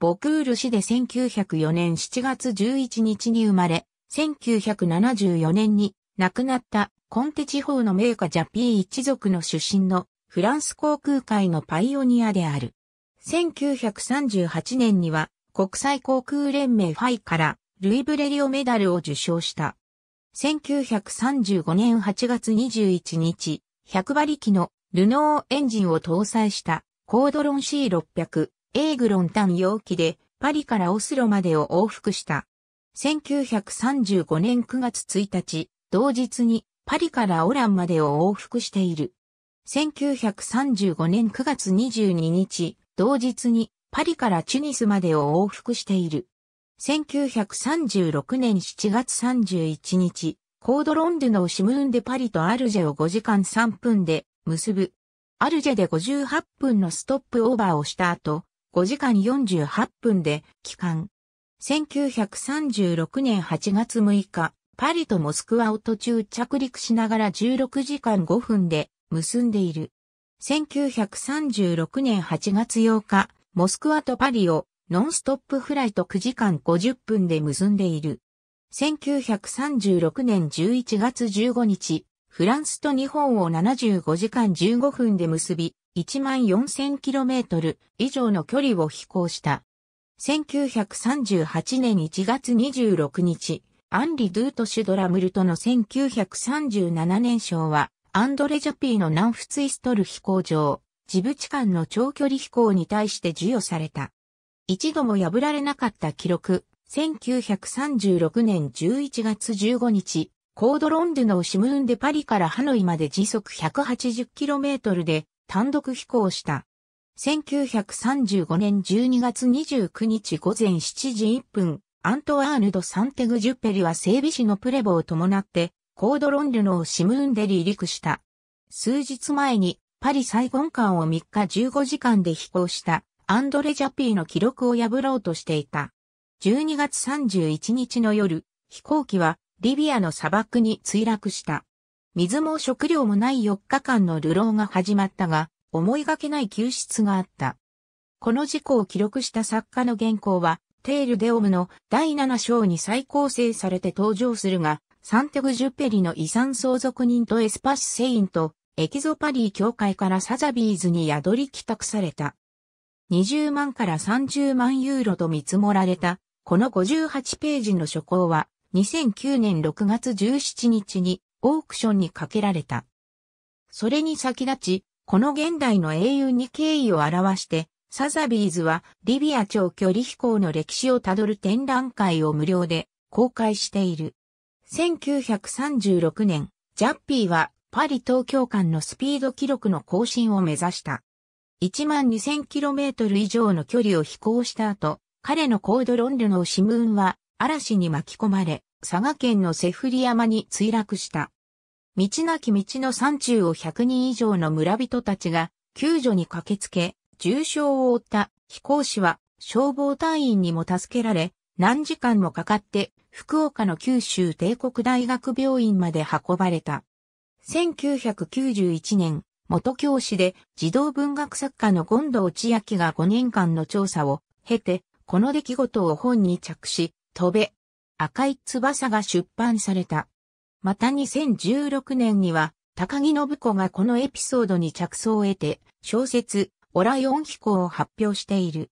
ボクール市で1904年7月11日に生まれ、1974年に亡くなったコンテ地方の名家ジャピー一族の出身のフランス航空界のパイオニアである。1938年には国際航空連盟ファイからルイブレリオメダルを受賞した。1935年8月21日、100馬力のルノーエンジンを搭載したコードロン C600 エーグロン単容気でパリからオスロまでを往復した。1935年9月1日、同日にパリからオランまでを往復している。1935年9月22日、同日にパリからチュニスまでを往復している。1936年7月31日、コードロンドゥのシムーンでパリとアルジェを5時間3分で結ぶ。アルジェで58分のストップオーバーをした後、5時間48分で帰還。1936年8月6日、パリとモスクワを途中着陸しながら16時間5分で結んでいる。1936年8月8日、モスクワとパリをノンストップフライト9時間50分で結んでいる。1936年11月15日、フランスと日本を75時間15分で結び、14,000km 以上の距離を飛行した。1938年1月26日、アンリ・ドゥート・シュドラムルトの1937年賞は、アンドレ・ジャピーの南仏イストル飛行場、ジブチ間の長距離飛行に対して授与された。一度も破られなかった記録、1936年11月15日、コードロンドゥのシムーンでパリからハノイまで時速 180km で単独飛行した。1935年12月29日午前7時1分、アントワーヌド・サンテグ・ジュッペリは整備士のプレボを伴って、コードロンルノー・シムーンで離陸した。数日前に、パリ・サイゴン間を3日15時間で飛行した、アンドレ・ジャピーの記録を破ろうとしていた。12月31日の夜、飛行機は、リビアの砂漠に墜落した。水も食料もない4日間の流浪が始まったが、思いがけない救出があった。この事故を記録した作家の原稿は、テール・デオムの第7章に再構成されて登場するが、サンテグ・ジュペリの遺産相続人とエスパス・セインとエキゾパリー教会からサザビーズに宿り帰宅された。20万から30万ユーロと見積もられた、この58ページの書稿は、2009年6月17日にオークションにかけられた。それに先立ち、この現代の英雄に敬意を表して、サザビーズはリビア長距離飛行の歴史をたどる展覧会を無料で公開している。1936年、ジャッピーはパリ東京間のスピード記録の更新を目指した。12,000km 以上の距離を飛行した後、彼のコードロンルのシムーンは嵐に巻き込まれ、佐賀県のセフリ山に墜落した。道なき道の山中を100人以上の村人たちが救助に駆けつけ、重傷を負った飛行士は消防隊員にも助けられ、何時間もかかって福岡の九州帝国大学病院まで運ばれた。1991年、元教師で児童文学作家の権藤千明が5年間の調査を経て、この出来事を本に着し、飛べ、赤い翼が出版された。また2016年には、高木信子がこのエピソードに着想を得て、小説、オライオン飛行を発表している。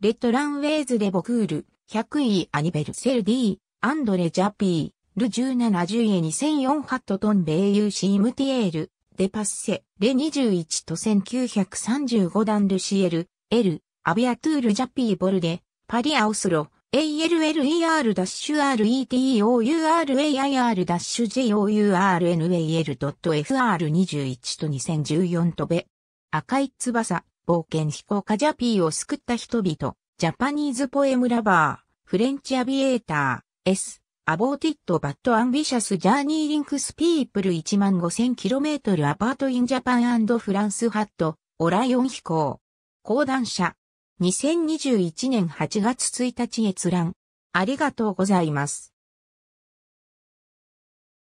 レッドランウェイズ・デ・ボクール、100位アニベルセル D、アンドレ・ジャピー、ル1710エ2004ハットトン・ベイユー・シームティエール、デパッセ、レ21と1935ダン・ルシエル、エル、アビアトゥール・ジャピー・ボルデ、パリアオスロ、a l l e r r e t e u r a i r j o u r n a l f r 2 1と2014とべ。赤い翼、冒険飛行家ジャピーを救った人々、ジャパニーズポエムラバー、フレンチアビエーター、S、アボーティットバットアンビシャスジャーニーリンクスピープル1 5 0 0 0トル・アパートインジャパンフランスハット、オライオン飛行。講談社、2021年8月1日閲覧。ありがとうございます。